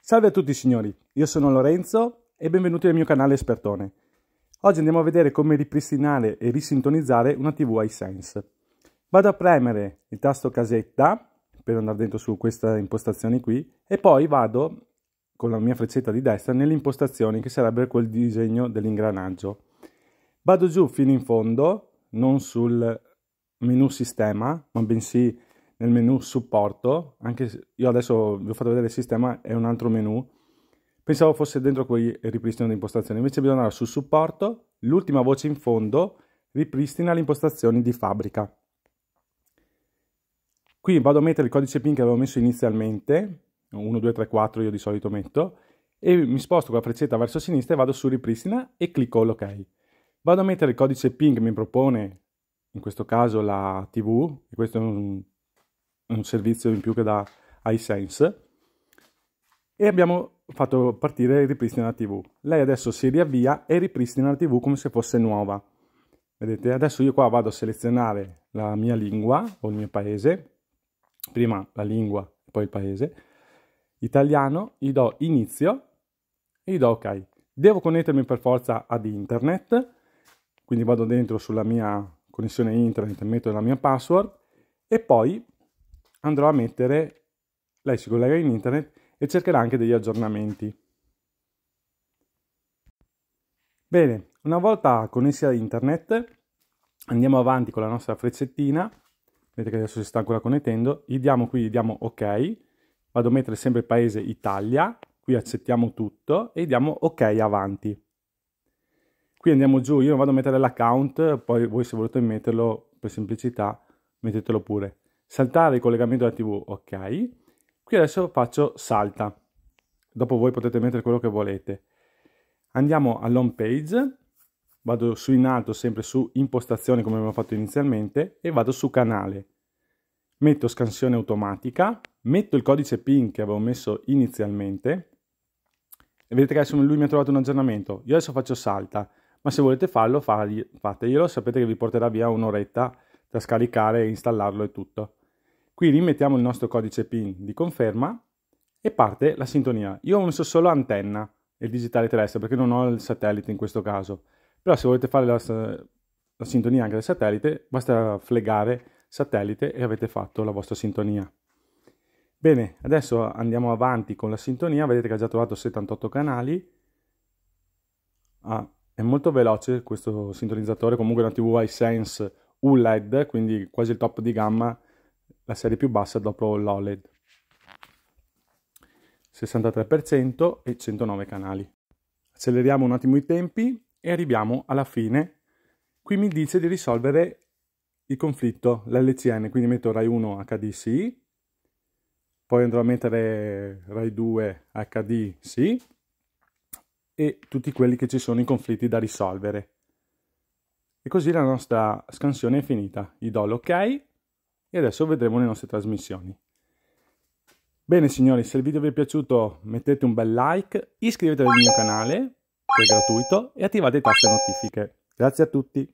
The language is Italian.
Salve a tutti signori, io sono Lorenzo e benvenuti nel mio canale Espertone. Oggi andiamo a vedere come ripristinare e risintonizzare una TV iSense. Vado a premere il tasto casetta per andare dentro su questa impostazione qui e poi vado con la mia freccetta di destra nelle impostazioni che sarebbe quel disegno dell'ingranaggio. Vado giù fino in fondo, non sul menu sistema, ma bensì nel menu supporto, anche se io adesso vi ho fatto vedere il sistema, è un altro menu, pensavo fosse dentro qui ripristino di impostazioni, invece bisogna andare su supporto, l'ultima voce in fondo, ripristina le impostazioni di fabbrica. Qui vado a mettere il codice PIN che avevo messo inizialmente, 1, 2, 3, 4 io di solito metto, e mi sposto con la freccetta verso sinistra e vado su ripristina e clicco ok. Vado a mettere il codice PIN che mi propone in questo caso la TV, e questo è un, un servizio in più che da iSense, e abbiamo fatto partire il ripristino della TV. Lei adesso si riavvia e ripristina la TV come se fosse nuova. Vedete, adesso io qua vado a selezionare la mia lingua o il mio paese, prima la lingua e poi il paese, italiano, gli do inizio e gli do ok. Devo connettermi per forza ad internet, quindi vado dentro sulla mia connessione internet, metto la mia password e poi andrò a mettere, lei si collega in internet e cercherà anche degli aggiornamenti. Bene, una volta connessi a internet andiamo avanti con la nostra freccettina, vedete che adesso si sta ancora connettendo, gli diamo qui, gli diamo ok, vado a mettere sempre il paese Italia, qui accettiamo tutto e diamo ok avanti qui andiamo giù io vado a mettere l'account poi voi se volete metterlo per semplicità mettetelo pure saltare il collegamento alla tv ok qui adesso faccio salta dopo voi potete mettere quello che volete andiamo all'home page vado su in alto sempre su impostazioni come abbiamo fatto inizialmente e vado su canale metto scansione automatica metto il codice PIN che avevo messo inizialmente e vedete che adesso lui mi ha trovato un aggiornamento io adesso faccio salta ma se volete farlo fateglielo, sapete che vi porterà via un'oretta da scaricare e installarlo e tutto. Qui rimettiamo il nostro codice PIN di conferma e parte la sintonia. Io ho messo solo antenna e digitale terrestre perché non ho il satellite in questo caso, però se volete fare la, la sintonia anche del satellite basta flegare satellite e avete fatto la vostra sintonia. Bene, adesso andiamo avanti con la sintonia, vedete che ha già trovato 78 canali, ha ah, è molto veloce questo sintonizzatore, comunque è una TV iSense ULED, quindi quasi il top di gamma, la serie più bassa dopo l'OLED. 63% e 109 canali. Acceleriamo un attimo i tempi e arriviamo alla fine. Qui mi dice di risolvere il conflitto, l'LCN, quindi metto RAI 1 HDC, poi andrò a mettere RAI 2 HDC e tutti quelli che ci sono i conflitti da risolvere. E così la nostra scansione è finita. Gli do l'ok e adesso vedremo le nostre trasmissioni. Bene signori, se il video vi è piaciuto mettete un bel like, iscrivetevi al mio canale, che è gratuito, e attivate le taste notifiche. Grazie a tutti!